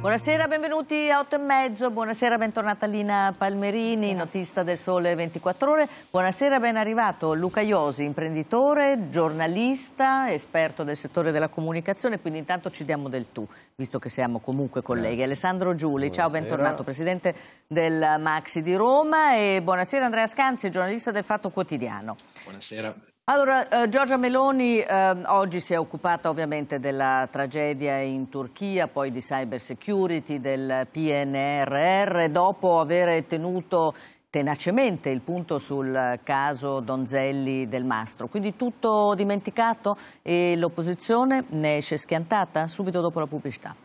Buonasera, benvenuti a 8 e mezzo, buonasera, bentornata Lina Palmerini, sì. notista del Sole 24 Ore. Buonasera, ben arrivato Luca Iosi, imprenditore, giornalista, esperto del settore della comunicazione, quindi intanto ci diamo del tu, visto che siamo comunque colleghi. Grazie. Alessandro Giuli, buonasera. ciao, bentornato, presidente del Maxi di Roma e buonasera Andrea Scanzi, giornalista del Fatto Quotidiano. Buonasera. Allora, eh, Giorgia Meloni eh, oggi si è occupata ovviamente della tragedia in Turchia, poi di cyber security, del PNRR, dopo aver tenuto tenacemente il punto sul caso Donzelli del Mastro. Quindi tutto dimenticato e l'opposizione ne esce schiantata subito dopo la pubblicità.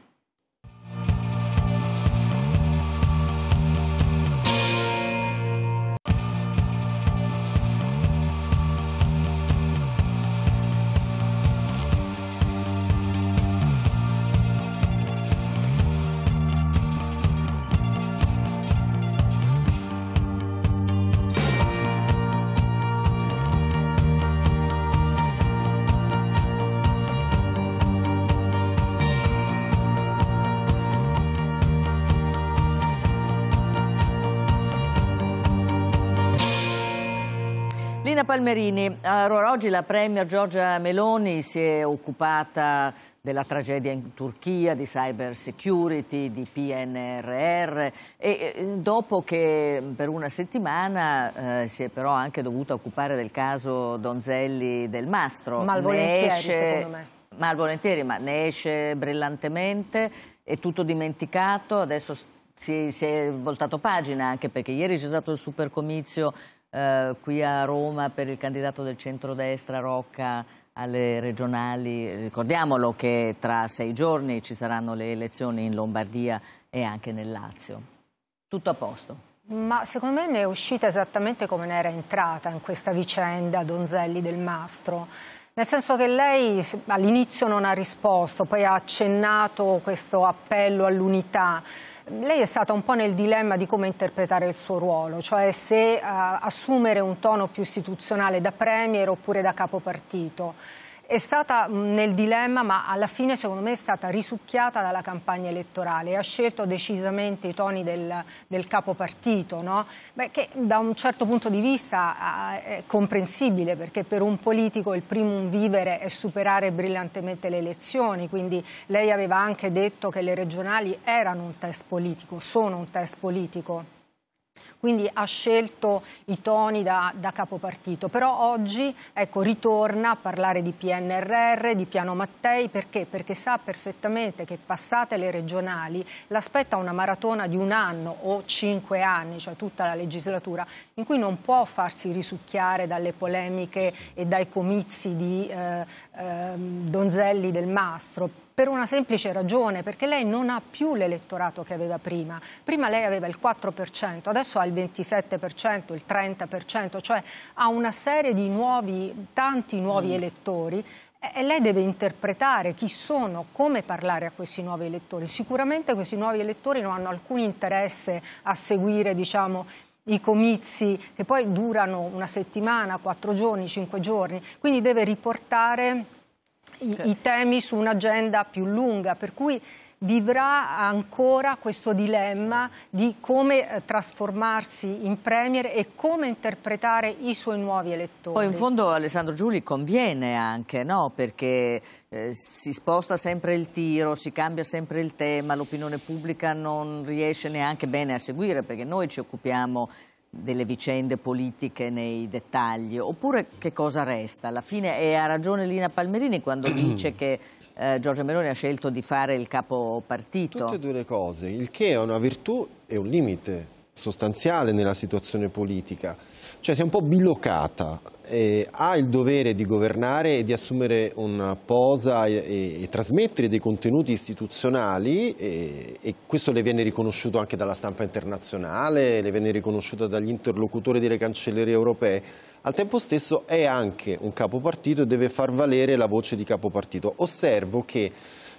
Palmerini, allora, oggi la Premier Giorgia Meloni si è occupata della tragedia in Turchia, di cyber security, di PNRR e eh, dopo che per una settimana eh, si è però anche dovuta occupare del caso Donzelli del Mastro. Malvolentieri esce, secondo me. Malvolentieri, ma ne esce brillantemente, è tutto dimenticato, adesso si, si è voltato pagina anche perché ieri c'è stato il super comizio eh, qui a Roma per il candidato del centrodestra Rocca alle regionali, ricordiamolo che tra sei giorni ci saranno le elezioni in Lombardia e anche nel Lazio. Tutto a posto. Ma secondo me ne è uscita esattamente come ne era entrata in questa vicenda Donzelli del Mastro. Nel senso che lei all'inizio non ha risposto, poi ha accennato questo appello all'unità. Lei è stata un po' nel dilemma di come interpretare il suo ruolo, cioè se uh, assumere un tono più istituzionale da Premier oppure da capo partito è stata mm, nel dilemma, ma alla fine secondo me è stata risucchiata dalla campagna elettorale e ha scelto decisamente i toni del, del partito, no? Beh, che da un certo punto di vista ah, è comprensibile perché per un politico il primum vivere è superare brillantemente le elezioni, quindi lei aveva anche detto che le regionali erano un test politico, sono un test politico quindi ha scelto i toni da, da capopartito. Però oggi ecco, ritorna a parlare di PNRR, di Piano Mattei, perché? Perché sa perfettamente che passate le regionali l'aspetta una maratona di un anno o cinque anni, cioè tutta la legislatura, in cui non può farsi risucchiare dalle polemiche e dai comizi di eh, eh, Donzelli del Mastro per una semplice ragione, perché lei non ha più l'elettorato che aveva prima. Prima lei aveva il 4%, adesso ha il 27%, il 30%, cioè ha una serie di nuovi, tanti nuovi mm. elettori e lei deve interpretare chi sono, come parlare a questi nuovi elettori. Sicuramente questi nuovi elettori non hanno alcun interesse a seguire diciamo, i comizi che poi durano una settimana, quattro giorni, cinque giorni, quindi deve riportare i, i temi su un'agenda più lunga, per cui vivrà ancora questo dilemma di come eh, trasformarsi in Premier e come interpretare i suoi nuovi elettori. Poi in fondo Alessandro Giuli conviene anche, no? perché eh, si sposta sempre il tiro, si cambia sempre il tema, l'opinione pubblica non riesce neanche bene a seguire perché noi ci occupiamo delle vicende politiche nei dettagli, oppure che cosa resta? Alla fine e ha ragione Lina Palmerini quando dice che eh, Giorgio Meloni ha scelto di fare il capo capopartito. Tutte e due le cose, il che è una virtù e un limite sostanziale nella situazione politica cioè si è un po' bilocata, eh, ha il dovere di governare e di assumere una posa e, e, e trasmettere dei contenuti istituzionali e, e, questo le viene riconosciuto anche dalla stampa internazionale, le viene riconosciuto dagli interlocutori delle cancellerie europee. Al tempo stesso è anche un capo partito e deve far valere la voce di capo partito. Osservo che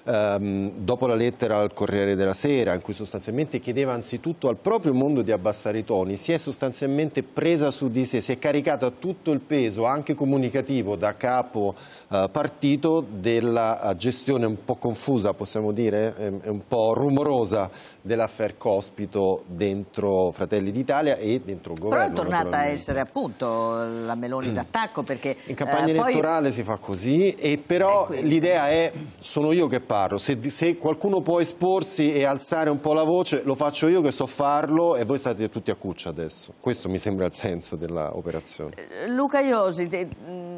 ehm, dopo la lettera al Corriere della Sera, in cui sostanzialmente chiedeva anzitutto al proprio mondo di abbassare i toni, si è sostanzialmente presa su di sé, si è caricata tutto il peso, anche comunicativo, da capo eh, partito della eh, gestione un po' confusa, possiamo dire, eh, un po' rumorosa dell'affair Cospito dentro Fratelli d'Italia e dentro il governo. Però è tornata a essere appunto la Meloni mm. d'attacco perché... In eh, campagna eh, elettorale poi... si fa così, e però l'idea è sono io che parlo farlo, se, se, qualcuno può esporsi e alzare un po' la voce lo faccio io che so farlo e voi state tutti a cuccia adesso, questo mi sembra il senso dell'operazione. Eh, Luca Iosi, te,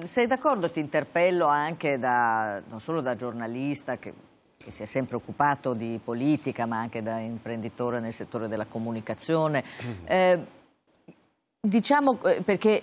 sei d'accordo, ti interpello anche da, non solo da giornalista che, che si è sempre occupato di politica ma anche da imprenditore nel settore della comunicazione, mm. eh, diciamo eh, perché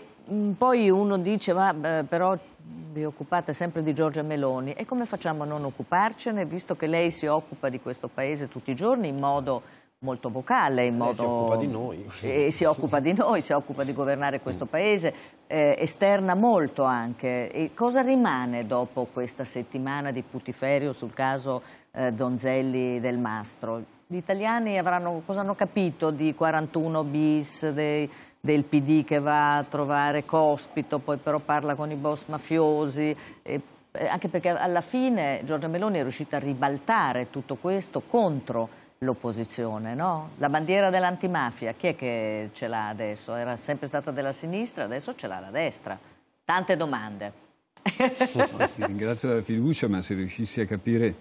poi uno dice ma però vi occupate sempre di Giorgia Meloni e come facciamo a non occuparcene visto che lei si occupa di questo paese tutti i giorni in modo molto vocale in modo... si occupa di noi e si occupa di noi, si occupa di governare questo paese eh, esterna molto anche e cosa rimane dopo questa settimana di putiferio sul caso eh, Donzelli del Mastro? Gli italiani avranno, cosa hanno capito di 41 bis, dei del PD che va a trovare Cospito, poi però parla con i boss mafiosi, eh, anche perché alla fine Giorgia Meloni è riuscita a ribaltare tutto questo contro l'opposizione, no? La bandiera dell'antimafia, chi è che ce l'ha adesso? Era sempre stata della sinistra, adesso ce l'ha la destra. Tante domande. Ti ringrazio della fiducia, ma se riuscissi a capire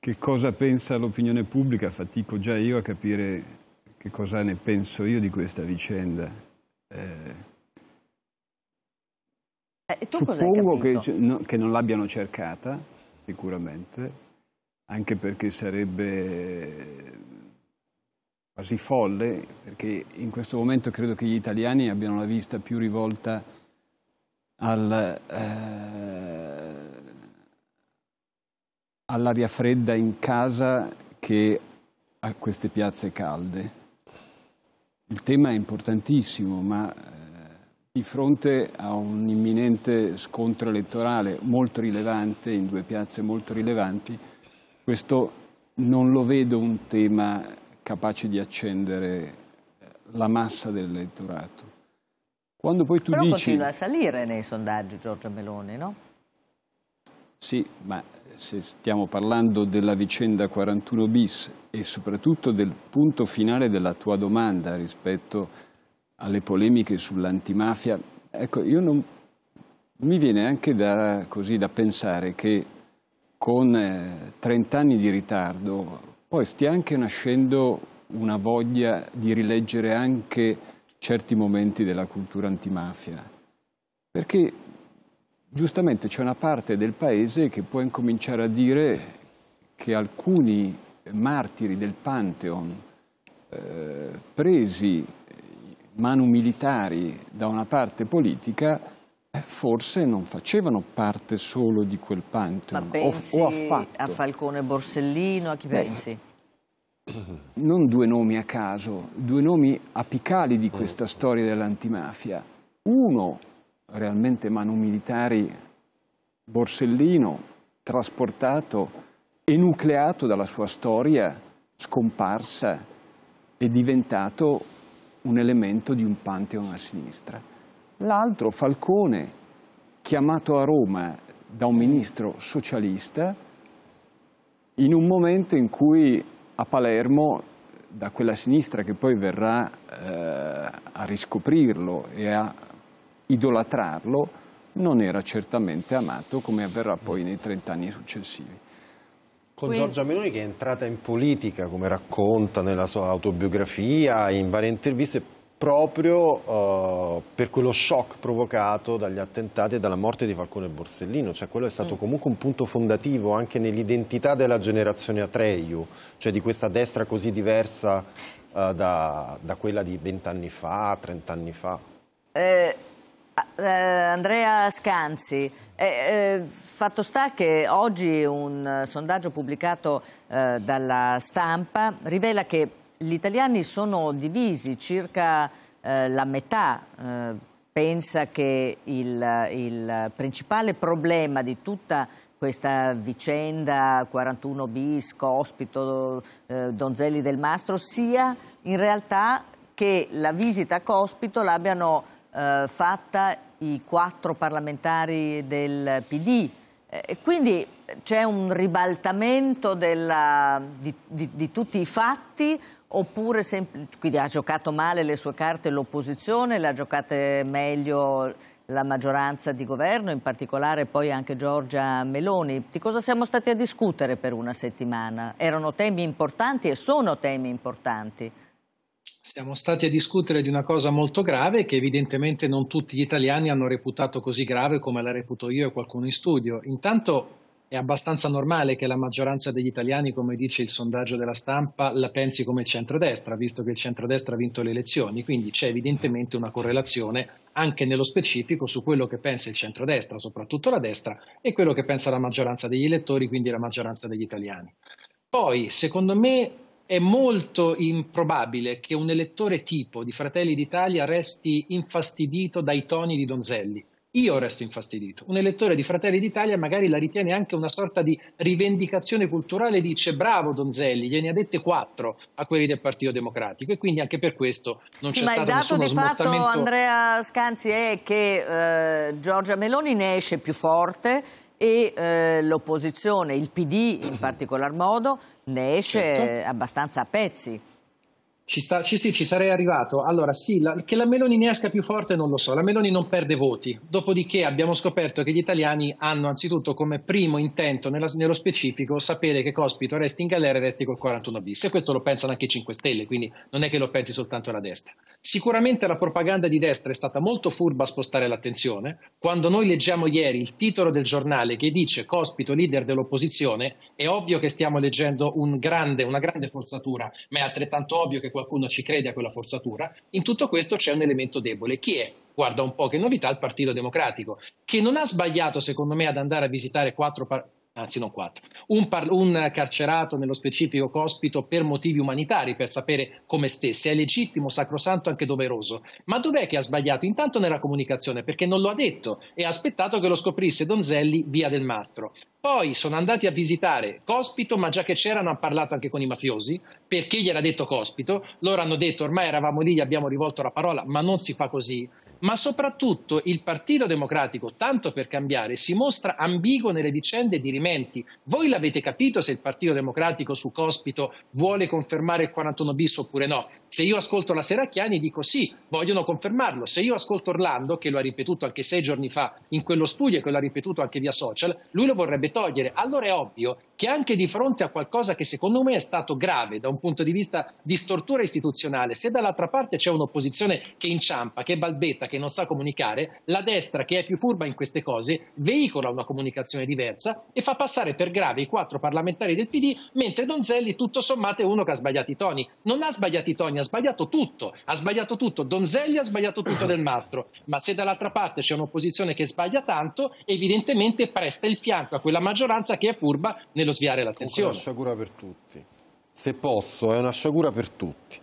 che cosa pensa l'opinione pubblica, fatico già io a capire che cosa ne penso io di questa vicenda. Eh, suppongo che, no, che non l'abbiano cercata, sicuramente, anche perché sarebbe quasi folle, perché in questo momento credo che gli italiani abbiano la vista più rivolta al, eh, all'aria fredda in casa che a queste piazze calde. Il tema è importantissimo, ma eh, di fronte a un imminente scontro elettorale molto rilevante, in due piazze molto rilevanti, questo non lo vedo un tema capace di accendere eh, la massa dell'elettorato. Quando poi tu Però dici... continua a salire nei sondaggi Giorgio Meloni, no? Sì, ma se stiamo parlando della vicenda 41 bis e soprattutto del punto finale della tua domanda rispetto alle polemiche sull'antimafia, ecco, io non, mi viene anche da, così, da pensare che con eh, 30 anni di ritardo poi stia anche nascendo una voglia di rileggere anche certi momenti della cultura antimafia. Perché giustamente c'è una parte del paese che può incominciare a dire che alcuni martiri del Pantheon, eh, presi manu militari da una parte politica, eh, forse non facevano parte solo di quel Pantheon. Ma pensi o, o affatto. a Falcone Borsellino, a chi Beh, pensi? Non due nomi a caso, due nomi apicali di questa storia dell'antimafia. Uno realmente manu militari Borsellino, trasportato, enucleato dalla sua storia, scomparsa, è diventato un elemento di un pantheon a sinistra. L'altro, Falcone, chiamato a Roma da un ministro socialista, in un momento in cui a Palermo, da quella sinistra che poi verrà eh, a riscoprirlo e a idolatrarlo, non era certamente amato come avverrà poi nei trent'anni successivi. Con Giorgia Meloni che è entrata in politica, come racconta nella sua autobiografia in varie interviste, proprio uh, per quello shock provocato dagli attentati e dalla morte di Falcone Borsellino, cioè quello è stato mm. comunque un punto fondativo anche nell'identità della generazione Atreiu, cioè di questa destra così diversa uh, da, da, quella di vent'anni fa, trent'anni fa. Eh Uh, Andrea Scanzi, eh, eh, fatto sta che oggi un sondaggio pubblicato eh, dalla stampa rivela che gli italiani sono divisi, circa eh, la metà eh, pensa che il, il principale problema di tutta questa vicenda 41 bis, Cospito, Donzelli del Mastro sia in realtà che la visita a Cospito l'abbiano eh, fatta i quattro parlamentari del PD. Eh, quindi c'è un ribaltamento della, di, di, di, tutti i fatti oppure quindi ha giocato male le sue carte l'opposizione, le ha giocate meglio la maggioranza di governo, in particolare poi anche Giorgia Meloni. Di cosa siamo stati a discutere per una settimana? Erano temi importanti e sono temi importanti. Siamo stati a discutere di una cosa molto grave che evidentemente non tutti gli italiani hanno reputato così grave come la reputo io e qualcuno in studio. Intanto è abbastanza normale che la maggioranza degli italiani, come dice il sondaggio della stampa, la pensi come il centrodestra, visto che il centrodestra ha vinto le elezioni, quindi c'è evidentemente una correlazione anche nello specifico su quello che pensa il centrodestra, soprattutto la destra, e quello che pensa la maggioranza degli elettori, quindi la maggioranza degli italiani. Poi, secondo me, è molto improbabile che un elettore tipo di Fratelli d'Italia resti infastidito dai toni di Donzelli. Io resto infastidito. Un elettore di Fratelli d'Italia magari la ritiene anche una sorta di rivendicazione culturale, e dice bravo Donzelli, gliene ha dette quattro a quelli del Partito Democratico e quindi anche per questo non sì, c'è stato nessuno smottamento. Ma il dato di fatto, Andrea Scanzi, è che eh, Giorgia Meloni ne esce più forte e eh, l'opposizione, il PD in particolar modo, ne esce certo. abbastanza a pezzi. Ci, sta, ci, sì, ci sarei arrivato. Allora, sì, la, che la Meloni ne esca più forte non lo so. La Meloni non perde voti. Dopodiché abbiamo scoperto che gli italiani hanno anzitutto come primo intento, nella, nello specifico, sapere che Cospito resti in galera e resti col 41 bis. E questo lo pensano anche i 5 Stelle, quindi non è che lo pensi soltanto la destra. Sicuramente la propaganda di destra è stata molto furba a spostare l'attenzione. Quando noi leggiamo ieri il titolo del giornale che dice Cospito leader dell'opposizione, è ovvio che stiamo leggendo un grande, una grande forzatura, ma è altrettanto ovvio che qualcuno ci crede a quella forzatura, in tutto questo c'è un elemento debole, che è, guarda un po' che novità, il Partito Democratico, che non ha sbagliato secondo me ad andare a visitare quattro par- anzi non quattro, un, par- un, carcerato nello specifico cospito per motivi umanitari, per sapere come stesse, è legittimo, sacrosanto, anche doveroso. Ma dov'è che ha sbagliato? Intanto nella comunicazione, perché non lo ha detto e ha aspettato che lo scoprisse Donzelli via del Mastro. Poi sono andati a visitare Cospito, ma già che c'erano hanno parlato anche con i mafiosi, perché gliel'ha detto Cospito, loro hanno detto ormai eravamo lì, gli abbiamo rivolto la parola, ma non si fa così. Ma soprattutto il Partito Democratico, tanto per cambiare, si mostra ambiguo nelle vicende di Rimenti. Voi l'avete capito se il Partito Democratico su Cospito vuole confermare il 41 bis oppure no? Se io ascolto la Seracchiani dico sì, vogliono confermarlo. Se io ascolto Orlando, che lo ha ripetuto anche sei giorni fa in quello studio e che lo ha ripetuto anche via social, lui lo vorrebbe togliere. Allora è ovvio che anche di fronte a qualcosa che secondo me è stato grave da un punto di vista di stortura istituzionale, se dall'altra parte c'è un'opposizione che inciampa, che balbetta, che non sa comunicare, la destra, che è più furba in queste cose, veicola una comunicazione diversa e fa passare per grave i quattro parlamentari del PD, mentre Donzelli tutto sommato è uno che ha sbagliato i toni. Non ha sbagliato i toni, ha sbagliato tutto, ha sbagliato tutto. Donzelli ha sbagliato tutto del mastro, ma se dall'altra parte c'è un'opposizione che sbaglia tanto, evidentemente presta il fianco a quella maggioranza che è furba nello sviare l'attenzione. È una sciagura per tutti. Se posso, è una sciagura per tutti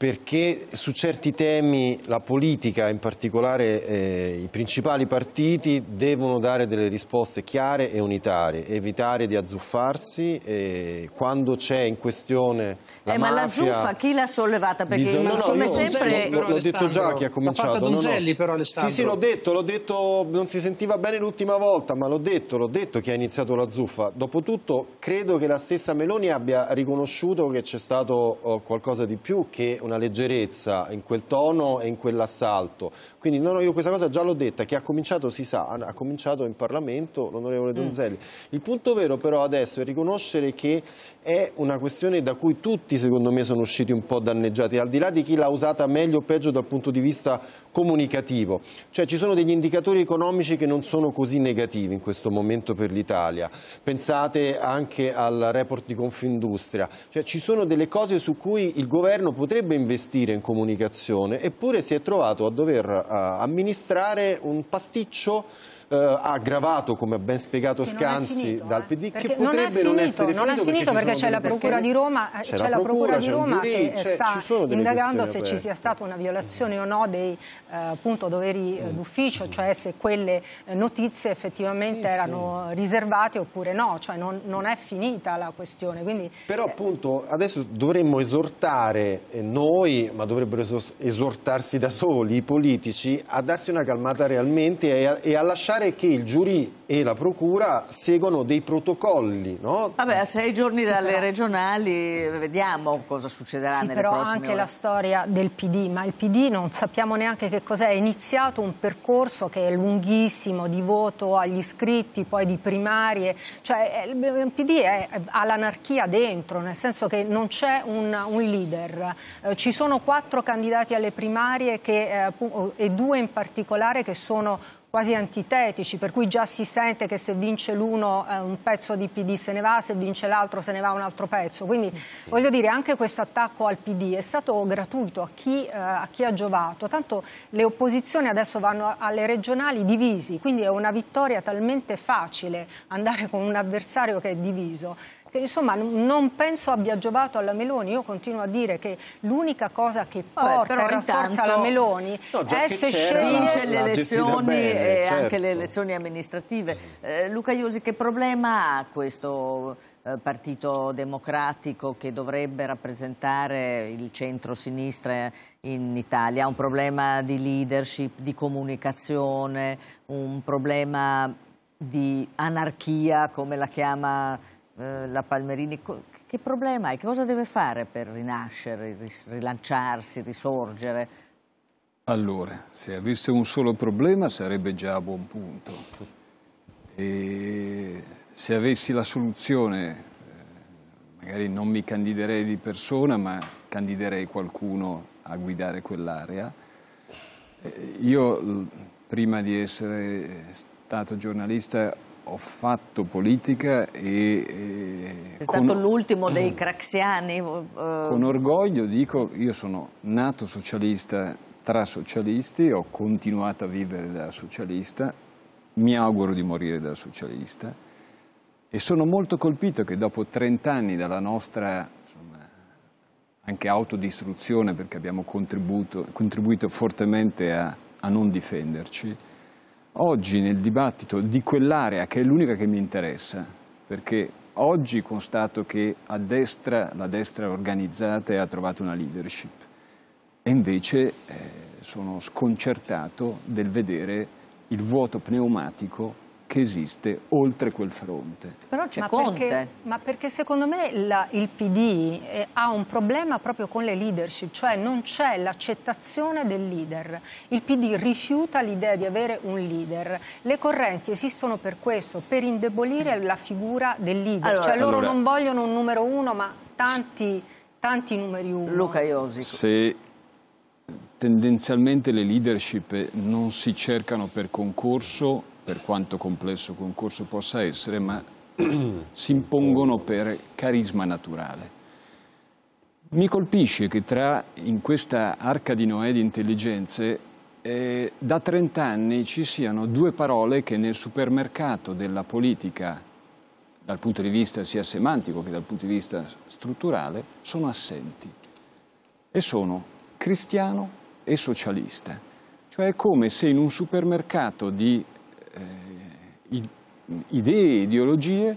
perché su certi temi la politica, in particolare eh, i principali partiti, devono dare delle risposte chiare e unitarie, evitare di azzuffarsi eh, quando c'è in questione la eh, mafia, Ma la zuffa chi l'ha sollevata? Perché bisogna... no, come no, sempre... L'ho detto già chi ha cominciato. Donzelli, no, no. però, Alessandro. Sì, sì, l'ho detto, l'ho detto, non si sentiva bene l'ultima volta, ma l'ho detto, l'ho detto chi ha iniziato la zuffa. Dopotutto credo che la stessa Meloni abbia riconosciuto che c'è stato oh, qualcosa di più che una una leggerezza in quel tono e in quell'assalto. Quindi no, no, io questa cosa già l'ho detta, che ha cominciato, si sa, ha cominciato in Parlamento l'onorevole Donzelli. Mm. Il punto vero però adesso è riconoscere che è una questione da cui tutti secondo me sono usciti un po' danneggiati, al di là di chi l'ha usata meglio o peggio dal punto di vista comunicativo. Cioè ci sono degli indicatori economici che non sono così negativi in questo momento per l'Italia. Pensate anche al report di Confindustria. Cioè ci sono delle cose su cui il governo potrebbe investire in comunicazione, eppure si è trovato a dover eh, amministrare un pasticcio eh, aggravato, come ha ben spiegato Scanzi finito, dal eh. PD, che potrebbe non, finito, non essere finito. Non è finito perché c'è la Procura di Roma, c'è la, Procura di Roma giurì, che sta indagando se ci sia stata una violazione o no dei eh, appunto, doveri mm. d'ufficio, cioè se quelle notizie effettivamente sì, erano sì. riservate oppure no, cioè non, non è finita la questione. Quindi, Però eh, appunto adesso dovremmo esortare noi, ma dovrebbero esortarsi da soli i politici, a darsi una calmata realmente e a, e a lasciare ricordare che il giurì e la procura seguono dei protocolli, no? Vabbè, a sei giorni sì, dalle però... regionali vediamo cosa succederà sì, nelle però anche ore. la storia del PD, ma il PD non sappiamo neanche che cos'è, è iniziato un percorso che è lunghissimo di voto agli iscritti, poi di primarie, cioè eh, il PD ha l'anarchia dentro, nel senso che non c'è un, un, leader, eh, ci sono quattro candidati alle primarie che, eh, e due in particolare che sono quasi antitetici, per cui già si sente che se vince l'uno eh, un pezzo di PD se ne va, se vince l'altro se ne va un altro pezzo. Quindi sì. voglio dire, anche questo attacco al PD è stato gratuito a chi, eh, a chi, ha giovato. Tanto le opposizioni adesso vanno alle regionali divisi, quindi è una vittoria talmente facile andare con un avversario che è diviso che insomma non penso abbia giovato alla Meloni. Io continuo a dire che l'unica cosa che porta Vabbè, porta e rafforza intanto, la Meloni no, è se vince le elezioni bene, e certo. anche le certo. elezioni amministrative. Eh, Luca Iosi, che problema ha questo eh, Partito Democratico che dovrebbe rappresentare il centro-sinistra in Italia? Ha un problema di leadership, di comunicazione, un problema di anarchia, come la chiama eh, la Palmerini, che problema è? Che cosa deve fare per rinascere, rilanciarsi, risorgere? Allora, se avesse un solo problema sarebbe già a buon punto. E se avessi la soluzione, eh, magari non mi candiderei di persona, ma candiderei qualcuno a guidare quell'area. Eh, io, prima di essere stato giornalista, ho fatto politica e... È stato l'ultimo dei craxiani. Eh, con orgoglio dico, io sono nato socialista tra socialisti, ho continuato a vivere da socialista, mi auguro di morire da socialista e sono molto colpito che dopo 30 anni dalla nostra insomma, anche autodistruzione, perché abbiamo contribuito, contribuito fortemente a, a non difenderci, oggi nel dibattito di quell'area, che è l'unica che mi interessa, perché oggi constato che a destra la destra organizzata ha trovato una leadership e invece eh, sono sconcertato del vedere il vuoto pneumatico che esiste oltre quel fronte. Però c'è ma Conte. Perché, ma perché secondo me la, il PD eh, ha un problema proprio con le leadership, cioè non c'è l'accettazione del leader. Il PD rifiuta l'idea di avere un leader. Le correnti esistono per questo, per indebolire la figura del leader. Allora, cioè loro allora... non vogliono un numero uno, ma tanti, tanti numeri uno. Luca Iosico. Se tendenzialmente le leadership non si cercano per concorso per quanto complesso concorso possa essere, ma si impongono per carisma naturale. Mi colpisce che tra, in questa arca di Noè di intelligenze, eh, da 30 anni ci siano due parole che nel supermercato della politica, dal punto di vista sia semantico che dal punto di vista strutturale, sono assenti. E sono cristiano e socialista. Cioè è come se in un supermercato di eh, idee, ideologie,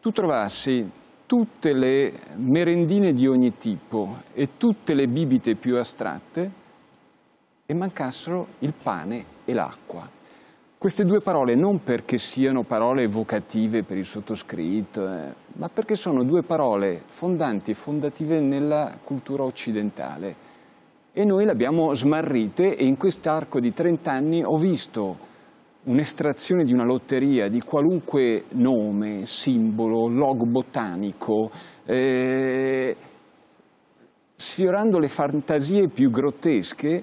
tu trovassi tutte le merendine di ogni tipo e tutte le bibite più astratte e mancassero il pane e l'acqua. Queste due parole non perché siano parole evocative per il sottoscritto, eh, ma perché sono due parole fondanti e fondative nella cultura occidentale. E noi le abbiamo smarrite e in quest'arco di 30 anni ho visto un'estrazione di una lotteria di qualunque nome, simbolo, logo botanico, eh, sfiorando le fantasie più grottesche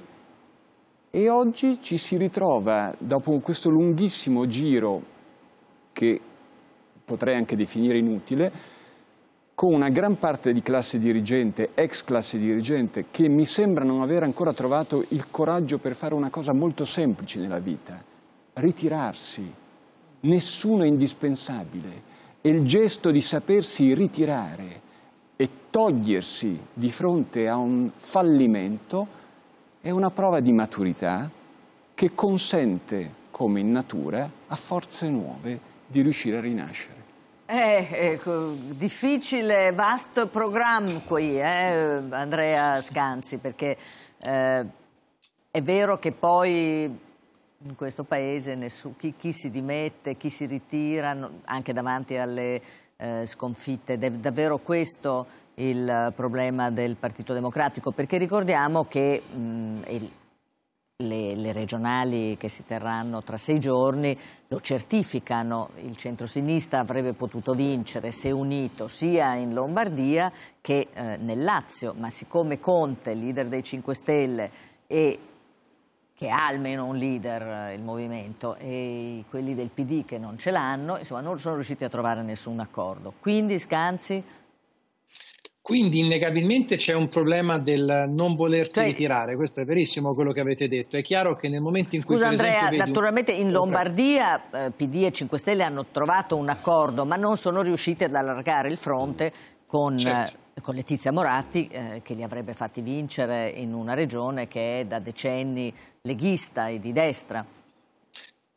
e oggi ci si ritrova, dopo questo lunghissimo giro che potrei anche definire inutile, con una gran parte di classe dirigente, ex classe dirigente, che mi sembra non aver ancora trovato il coraggio per fare una cosa molto semplice nella vita, ritirarsi, nessuno è indispensabile e il gesto di sapersi ritirare e togliersi di fronte a un fallimento è una prova di maturità che consente, come in natura, a forze nuove di riuscire a rinascere. Eh, ecco, difficile, vasto programma qui, eh, Andrea Scanzi, perché eh, è vero che poi in questo paese nessun, chi, chi, si dimette, chi si ritira, anche davanti alle eh, sconfitte. È davvero questo il problema del Partito Democratico, perché ricordiamo che mh, il, le, le, regionali che si terranno tra sei giorni lo certificano, il centrosinistra avrebbe potuto vincere se unito sia in Lombardia che eh, nel Lazio, ma siccome Conte, leader dei 5 Stelle, e che ha almeno un leader eh, il movimento e quelli del PD che non ce l'hanno, insomma non sono riusciti a trovare nessun accordo. Quindi Scanzi quindi innegabilmente c'è un problema del non volerti cioè, ritirare, questo è verissimo quello che avete detto. È chiaro che nel momento in cui... Scusa Andrea, esempio, naturalmente un... in Lombardia eh, PD e 5 Stelle hanno trovato un accordo, ma non sono riusciti ad allargare il fronte con certo. Eh, con Letizia Moratti eh, che li avrebbe fatti vincere in una regione che è da decenni leghista e di destra.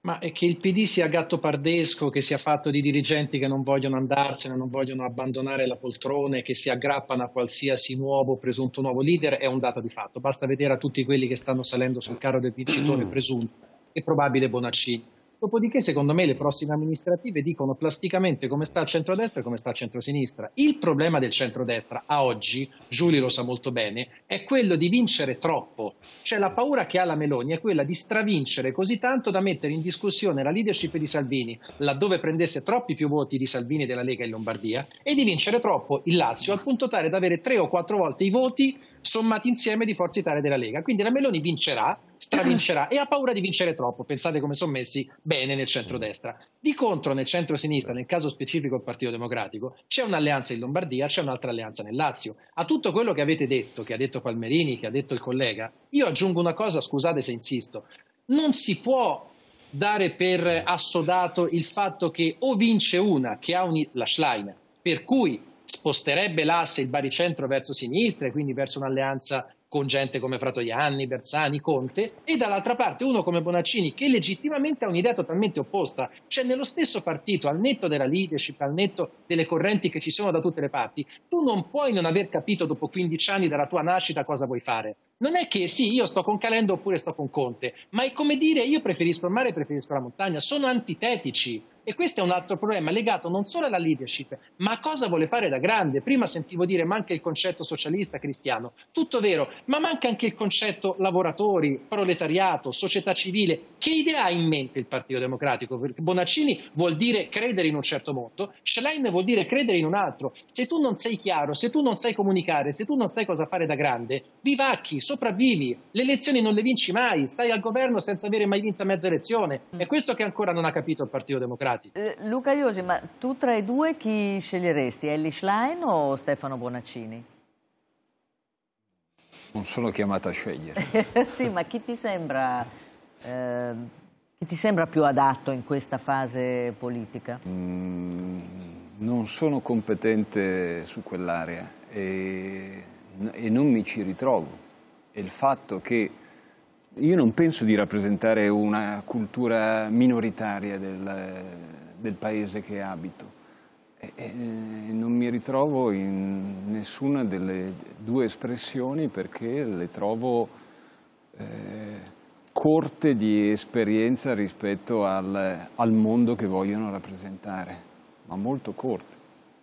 Ma che il PD sia gattopardesco, che sia fatto di dirigenti che non vogliono andarsene, non vogliono abbandonare la poltrona, che si aggrappano a qualsiasi nuovo presunto nuovo leader, è un dato di fatto. Basta vedere a tutti quelli che stanno salendo sul carro del vincitore presunto e probabile Bonaccini. Dopodiché, secondo me, le prossime amministrative dicono plasticamente come sta il centrodestra e come sta il centrosinistra. Il problema del centrodestra a oggi, Giulio lo sa molto bene, è quello di vincere troppo. Cioè la paura che ha la Meloni è quella di stravincere così tanto da mettere in discussione la leadership di Salvini, laddove prendesse troppi più voti di Salvini della Lega in Lombardia, e di vincere troppo il Lazio, al punto tale da avere tre o quattro volte i voti sommati insieme di Forza Italia e della Lega. Quindi la Meloni vincerà, stravincerà e ha paura di vincere troppo. Pensate come sono messi bene nel centro-destra. Di contro, nel centro-sinistra, nel caso specifico il Partito Democratico, c'è un'alleanza in Lombardia, c'è un'altra alleanza nel Lazio. A tutto quello che avete detto, che ha detto Palmerini, che ha detto il collega, io aggiungo una cosa, scusate se insisto. Non si può dare per assodato il fatto che o vince una che ha un, la Schlein, per cui sposterebbe l'asse, il baricentro verso sinistra e quindi verso un'alleanza con gente come Fratoianni, Bersani, Conte e dall'altra parte uno come Bonaccini che legittimamente ha un'idea totalmente opposta, cioè nello stesso partito, al netto della leadership, al netto delle correnti che ci sono da tutte le parti, tu non puoi non aver capito dopo 15 anni dalla tua nascita cosa vuoi fare. Non è che sì, io sto con Calendo oppure sto con Conte, ma è come dire io preferisco il mare, preferisco la montagna, sono antitetici e questo è un altro problema legato non solo alla leadership, ma a cosa vuole fare da grande. Prima sentivo dire manca il concetto socialista cristiano, tutto vero, ma manca anche il concetto lavoratori, proletariato, società civile. Che idea ha in mente il Partito Democratico? Perché Bonaccini vuol dire credere in un certo mondo, Schlein vuol dire credere in un altro. Se tu non sei chiaro, se tu non sai comunicare, se tu non sai cosa fare da grande, vivacchi, sopravvivi, le elezioni non le vinci mai, stai al governo senza avere mai vinto mezza elezione. Mm. È questo che ancora non ha capito il Partito Democratico risultati. Eh, Luca Iosi, ma tu tra i due chi sceglieresti? Ellie Schlein o Stefano Bonaccini? Non sono chiamato a scegliere. sì, ma chi ti sembra... Eh, chi ti sembra più adatto in questa fase politica? Mm, non sono competente su quell'area e, e non mi ci ritrovo. E il fatto che io non penso di rappresentare una cultura minoritaria del, del paese che abito. E, e eh, non mi ritrovo in nessuna delle due espressioni perché le trovo eh, corte di esperienza rispetto al, al mondo che vogliono rappresentare, ma molto corte.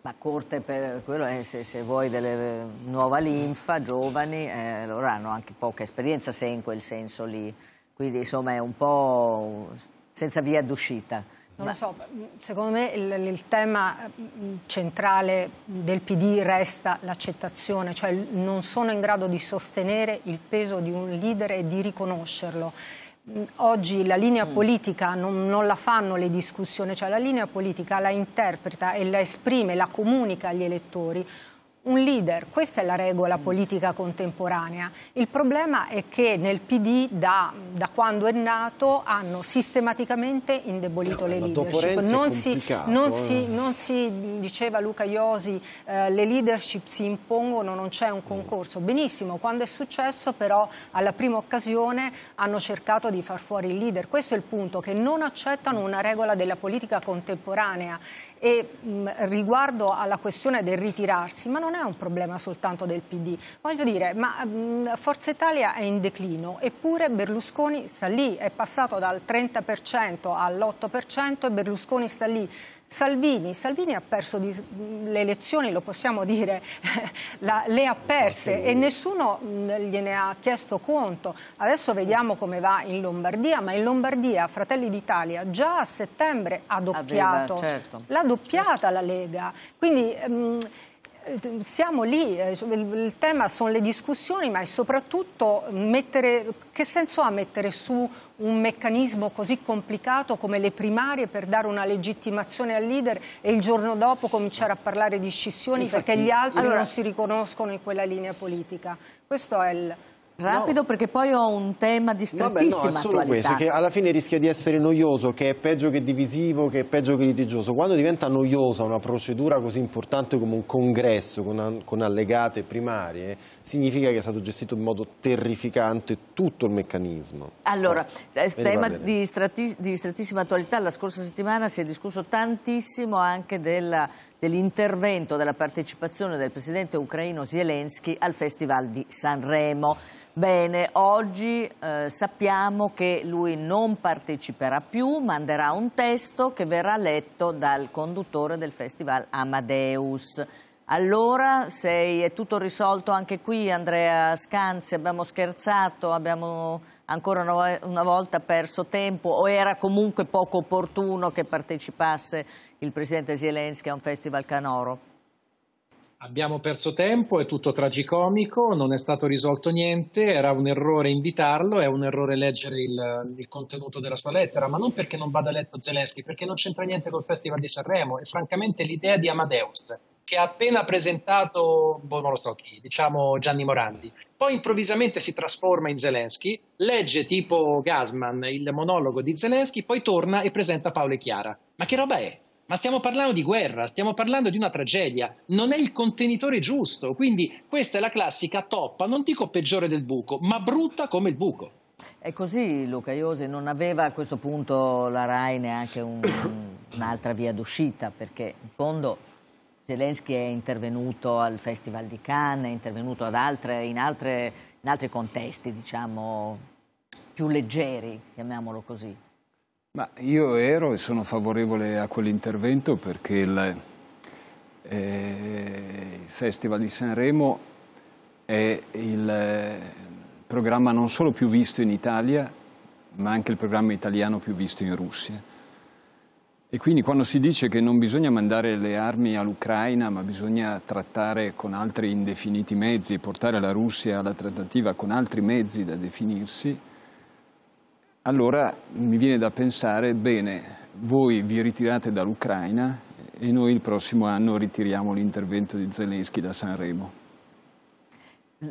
La corte per quello è se, se vuoi delle eh, nuova linfa, giovani, eh, loro hanno anche poca esperienza se in quel senso lì. Quindi insomma è un po' senza via d'uscita. Non Ma... lo so, mm, secondo me il, il, tema mm, centrale del PD resta l'accettazione, cioè non sono in grado di sostenere il peso di un leader e di riconoscerlo oggi la linea mm. politica non, non, la fanno le discussioni, cioè la linea politica la interpreta e la esprime, la comunica agli elettori un leader. Questa è la regola politica contemporanea. Il problema è che nel PD da, da quando è nato hanno sistematicamente indebolito eh, le leadership. Non si, non, si, eh. non si, diceva Luca Iosi, eh, le leadership si impongono, non c'è un concorso. Benissimo, quando è successo però alla prima occasione hanno cercato di far fuori il leader. Questo è il punto, che non accettano una regola della politica contemporanea. E mh, mm, riguardo alla questione del ritirarsi, ma non non è un problema soltanto del PD. Voglio dire, ma mh, mm, Forza Italia è in declino, eppure Berlusconi sta lì, è passato dal 30% all'8% e Berlusconi sta lì. Salvini, Salvini ha perso di, mm, le elezioni, lo possiamo dire, la, le ha perse e nessuno mh, mm, gliene ha chiesto conto. Adesso vediamo come va in Lombardia, ma in Lombardia Fratelli d'Italia già a settembre ha doppiato, Aveva, certo. l'ha doppiata certo. la Lega. Quindi, mh, siamo lì, eh, il tema sono le discussioni, ma è soprattutto mettere, che senso ha mettere su un meccanismo così complicato come le primarie per dare una legittimazione al leader e il giorno dopo cominciare a parlare di scissioni Infatti, perché gli altri allora, non si riconoscono in quella linea politica. Questo è il Rapido no. perché poi ho un tema di strettissima Vabbè, no, solo attualità. questo, che alla fine rischia di essere noioso, che è peggio che divisivo, che è peggio che litigioso. Quando diventa noiosa una procedura così importante come un congresso con, con allegate primarie, significa che è stato gestito in modo terrificante tutto il meccanismo. Allora, eh, eh tema di, strati, di, strettissima attualità, la scorsa settimana si è discusso tantissimo anche dell'intervento, della partecipazione del presidente ucraino Zelensky al Festival di Sanremo. Bene, oggi eh, sappiamo che lui non parteciperà più, manderà un testo che verrà letto dal conduttore del Festival Amadeus. Allora sei, è tutto risolto anche qui Andrea Scanzi, abbiamo scherzato, abbiamo ancora una, volta perso tempo o era comunque poco opportuno che partecipasse il presidente Zelensky a un festival canoro? Abbiamo perso tempo, è tutto tragicomico, non è stato risolto niente, era un errore invitarlo, è un errore leggere il, il contenuto della sua lettera, ma non perché non vada letto Zelensky, perché non c'entra niente col Festival di Sanremo e francamente l'idea di Amadeus che ha appena presentato, boh, non lo so chi, diciamo Gianni Morandi. Poi improvvisamente si trasforma in Zelensky, legge tipo Gasman il monologo di Zelensky, poi torna e presenta Paolo e Chiara. Ma che roba è? Ma stiamo parlando di guerra, stiamo parlando di una tragedia, non è il contenitore giusto, quindi questa è la classica toppa, non dico peggiore del buco, ma brutta come il buco. È così Luca Iosi, non aveva a questo punto la RAI neanche un, un'altra via d'uscita, perché in fondo Zelensky è intervenuto al Festival di Cannes, è intervenuto altre, in, altre, in, altri contesti, diciamo, più leggeri, chiamiamolo così. Ma io ero e sono favorevole a quell'intervento perché il, eh, il Festival di Sanremo è il eh, programma non solo più visto in Italia, ma anche il programma italiano più visto in Russia. E quindi quando si dice che non bisogna mandare le armi all'Ucraina, ma bisogna trattare con altri indefiniti mezzi, e portare la Russia alla trattativa con altri mezzi da definirsi, allora mi viene da pensare, bene, voi vi ritirate dall'Ucraina e noi il prossimo anno ritiriamo l'intervento di Zelensky da Sanremo.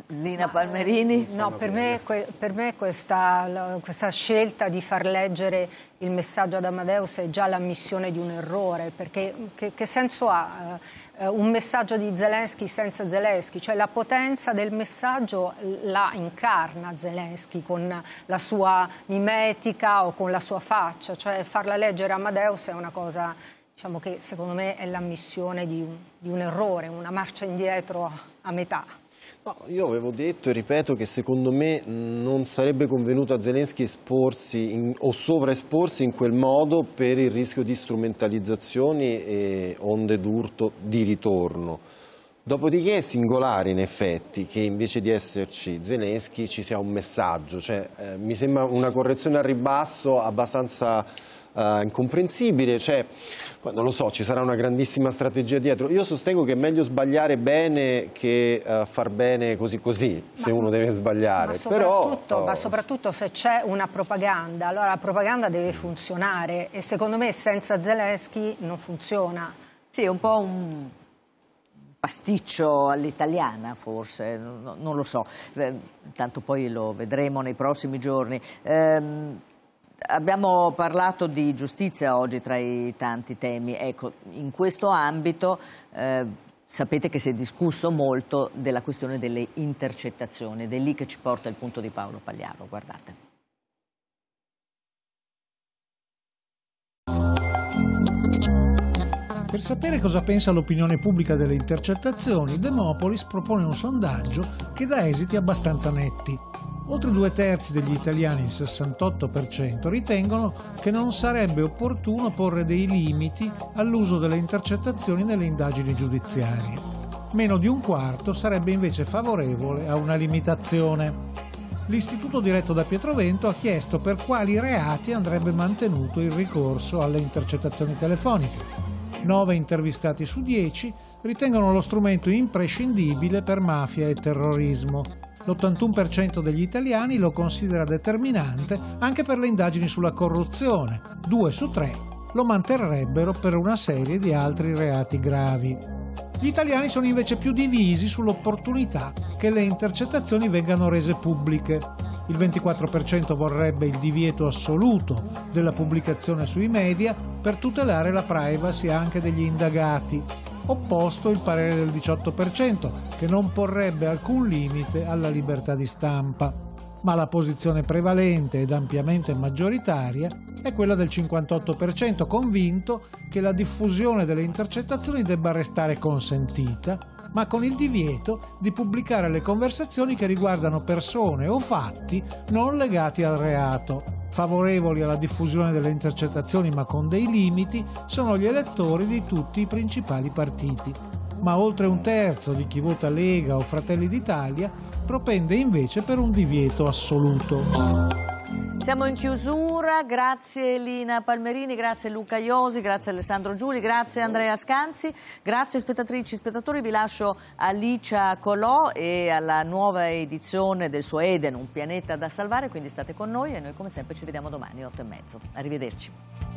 Zina eh, Palmerini? No, per me, per me questa, questa, scelta di far leggere il messaggio ad Amadeus è già l'ammissione di un errore, perché che, che senso ha eh, un messaggio di Zelensky senza Zelensky? Cioè la potenza del messaggio la incarna Zelensky con la sua mimetica o con la sua faccia, cioè farla leggere Amadeus è una cosa diciamo, che secondo me è l'ammissione di, di un errore, una marcia indietro a metà io avevo detto e ripeto che secondo me mm, non sarebbe convenuto a Zelensky esporsi in, o sovraesporsi in quel modo per il rischio di strumentalizzazioni e onde d'urto di ritorno. Dopodiché è singolare in effetti che invece di esserci Zelensky ci sia un messaggio, cioè, eh, mi sembra una correzione al ribasso abbastanza eh, incomprensibile, cioè, non lo so, ci sarà una grandissima strategia dietro. Io sostengo che è meglio sbagliare bene che eh, far bene così così, se uno deve sbagliare. Ma soprattutto, Però, ma oh. soprattutto se c'è una propaganda, allora la propaganda deve funzionare e secondo me senza Zelensky non funziona. Sì, è un po' un pasticcio all'italiana forse, non lo so, eh, tanto poi lo vedremo nei prossimi giorni. Ehm, Abbiamo parlato di giustizia oggi tra i tanti temi. Ecco, in questo ambito eh, sapete che si è discusso molto della questione delle intercettazioni ed è lì che ci porta il punto di Paolo Pagliaro. Guardate. Per sapere cosa pensa l'opinione pubblica delle intercettazioni, Demopolis propone un sondaggio che dà esiti abbastanza netti. Oltre due terzi degli italiani, il 68%, ritengono che non sarebbe opportuno porre dei limiti all'uso delle intercettazioni nelle indagini giudiziarie. Meno di un quarto sarebbe invece favorevole a una limitazione. L'istituto diretto da Pietrovento ha chiesto per quali reati andrebbe mantenuto il ricorso alle intercettazioni telefoniche. 9 intervistati su 10 ritengono lo strumento imprescindibile per mafia e terrorismo, l'81% degli italiani lo considera determinante anche per le indagini sulla corruzione. Due su tre lo manterrebbero per una serie di altri reati gravi. Gli italiani sono invece più divisi sull'opportunità che le intercettazioni vengano rese pubbliche. Il 24% vorrebbe il divieto assoluto della pubblicazione sui media per tutelare la privacy anche degli indagati opposto il parere del 18% che non porrebbe alcun limite alla libertà di stampa. Ma la posizione prevalente ed ampiamente maggioritaria è quella del 58% convinto che la diffusione delle intercettazioni debba restare consentita ma con il divieto di pubblicare le conversazioni che riguardano persone o fatti non legati al reato. Favorevoli alla diffusione delle intercettazioni ma con dei limiti sono gli elettori di tutti i principali partiti. Ma oltre un terzo di chi vota Lega o Fratelli d'Italia propende invece per un divieto assoluto. Siamo in chiusura, grazie Lina Palmerini, grazie Luca Iosi, grazie Alessandro Giuli, grazie Andrea Scanzi, grazie spettatrici e spettatori, vi lascio a Licia Colò e alla nuova edizione del suo Eden, un pianeta da salvare, quindi state con noi e noi come sempre ci vediamo domani alle 8 e mezzo. Arrivederci.